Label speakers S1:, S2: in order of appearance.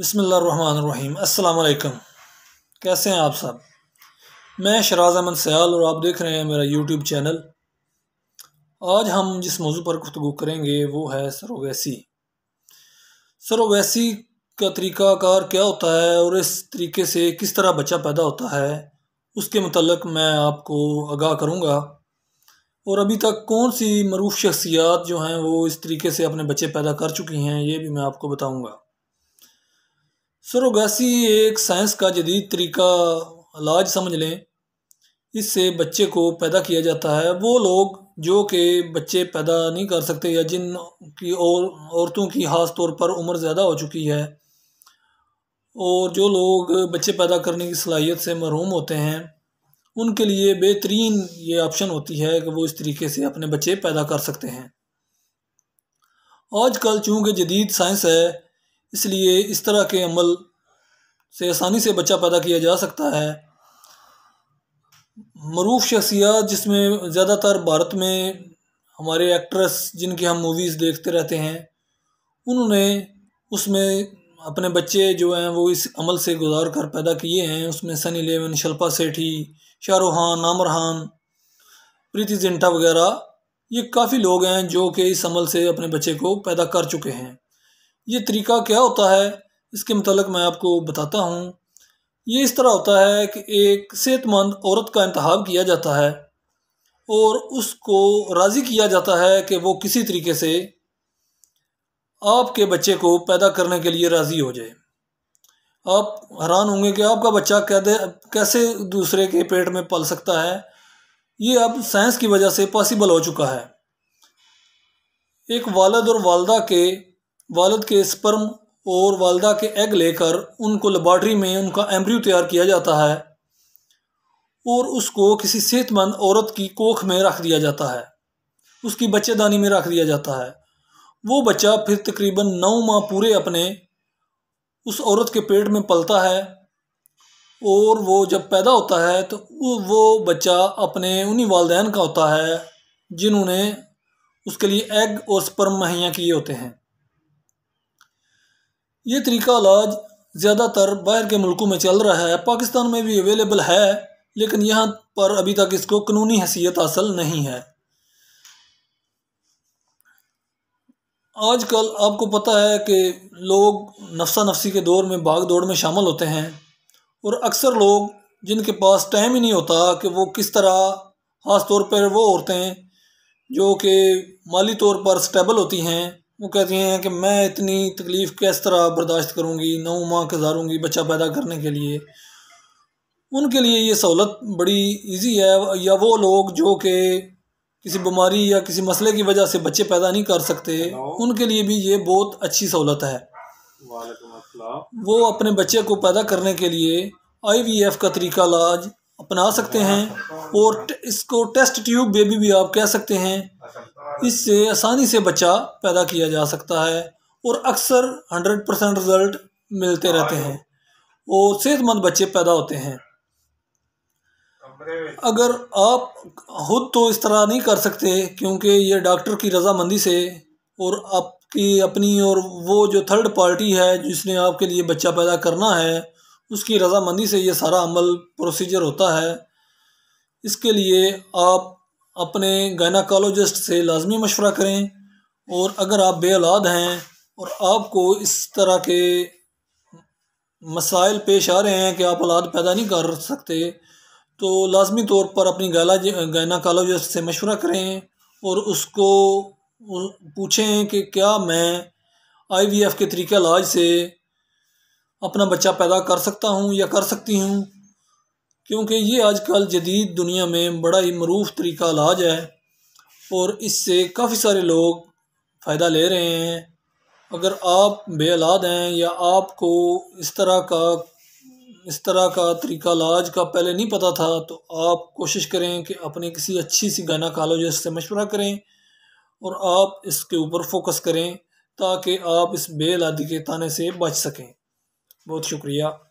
S1: बसमीम अल्लाम कैसे हैं आप सब मैं शराज अहमद सयाल और आप देख रहे हैं मेरा यूट्यूब चैनल आज हम जिस मौजू पर गुफ्तु करेंगे वो है सरोगेसी सरोगेसी का तरीक़ाकार क्या होता है और इस तरीके से किस तरह बच्चा पैदा होता है उसके मतलब मैं आपको आगाह करूँगा और अभी तक कौन सी मरूफ शख्सियात जो हैं वो इस तरीके से अपने बच्चे पैदा कर चुकी हैं ये भी मैं आपको बताऊँगा सुरोगेसी एक साइंस का जदीद तरीका इलाज समझ लें इससे बच्चे को पैदा किया जाता है वो लोग जो कि बच्चे पैदा नहीं कर सकते या जिन की और औरतों की खास तौर पर उम्र ज़्यादा हो चुकी है और जो लोग बच्चे पैदा करने की सलाहियत से महरूम होते हैं उनके लिए बेहतरीन ये ऑप्शन होती है कि वो इस तरीके से अपने बच्चे पैदा कर सकते हैं आजकल चूँकि जदीद साइंस है इसलिए इस तरह के अमल से आसानी से बच्चा पैदा किया जा सकता है मरूफ शख्सियात जिसमें ज़्यादातर भारत में हमारे एक्ट्रेस जिनकी हम मूवीज़ देखते रहते हैं उन्होंने उसमें अपने बच्चे जो हैं वो इस अमल से गुजार कर पैदा किए हैं उसमें सनी लेवन शल्पा सेठी शाहरुख खान आमर खान प्रीति जिंटा वगैरह ये काफ़ी लोग हैं जो कि इस अमल से अपने बच्चे को पैदा कर चुके हैं ये तरीका क्या होता है इसके मतलब मैं आपको बताता हूँ ये इस तरह होता है कि एक सेहतमंद औरत का इंतहाब किया जाता है और उसको राज़ी किया जाता है कि वो किसी तरीके से आपके बच्चे को पैदा करने के लिए राज़ी हो जाए आप हैरान होंगे कि आपका बच्चा कैदे कैसे दूसरे के पेट में पल सकता है ये अब साइंस की वजह से पॉसिबल हो चुका है एक वालद और वालदा के वालद के स्पर्म और वालदा के एग लेकर उनको लेबॉर्ट्री में उनका एम्ब्रियो तैयार किया जाता है और उसको किसी सेहतमंद औरत की कोख में रख दिया जाता है उसकी बच्चेदानी में रख दिया जाता है वो बच्चा फिर तकरीबन नौ माह पूरे अपने उस औरत के पेट में पलता है और वो जब पैदा होता है तो वो बच्चा अपने उन्हीं वालदेन का होता है जिन्होंने उसके लिए एग और स्पर्म मुहैया किए होते हैं ये तरीका इलाज ज़्यादातर बाहर के मुल्कों में चल रहा है पाकिस्तान में भी अवेलेबल है लेकिन यहाँ पर अभी तक इसको कानूनी हैसियत हासिल नहीं है आजकल आपको पता है कि लोग नफसा नफसी के दौर में भाग दौड़ में शामिल होते हैं और अक्सर लोग जिनके पास टाइम ही नहीं होता कि वो किस तरह ख़ास तौर पर वो औरतें जो कि माली तौर पर स्टेबल होती हैं वो कहती हैं कि मैं इतनी तकलीफ़ किस तरह बर्दाश्त करूँगी नौ माह गुजारूँगी बच्चा पैदा करने के लिए उनके लिए ये सहूलत बड़ी ईजी है या वो लोग जो कि किसी बीमारी या किसी मसले की वजह से बच्चे पैदा नहीं कर सकते उनके लिए भी ये बहुत अच्छी सहूलत है वो अपने बच्चे को पैदा करने के लिए आईवीएफ का तरीका इलाज अपना सकते हैं अच्छा। और इसको टेस्ट ट्यूब बेबी भी आप कह सकते हैं अच्छा, इससे आसानी से बच्चा पैदा किया जा सकता है और अक्सर हंड्रेड परसेंट रिज़ल्ट मिलते रहते हैं और सेहतमंद बच्चे पैदा होते हैं अगर आप खुद तो इस तरह नहीं कर सकते क्योंकि ये डॉक्टर की रजामंदी से और आपकी अपनी और वो जो थर्ड पार्टी है जिसने आपके लिए बच्चा पैदा करना है उसकी रजामंदी से ये सारा अमल प्रोसीजर होता है इसके लिए आप अपने गायनाकोलोजिस्ट से लाजमी मशवरा करें और अगर आप बेलाद हैं और आपको इस तरह के मसाइल पेश आ रहे हैं कि आप औलाद पैदा नहीं कर सकते तो लाजमी तौर पर अपनी गाला गायनाकोलोजिस्ट से मशवरा करें और उसको पूछें कि क्या मैं आईवीएफ के तरीके इलाज से अपना बच्चा पैदा कर सकता हूँ या कर सकती हूँ क्योंकि ये आजकल जदीद दुनिया में बड़ा ही मरूफ तरीका इलाज है और इससे काफ़ी सारे लोग फ़ायदा ले रहे हैं अगर आप बेलाद हैं या आपको इस तरह का इस तरह का तरीका इलाज का पहले नहीं पता था तो आप कोशिश करें कि अपने किसी अच्छी सी गायनाकोलॉजिस्ट से मशवरा करें और आप इसके ऊपर फोकस करें ताकि आप इस बेलादी के ताने से बच सकें बहुत शुक्रिया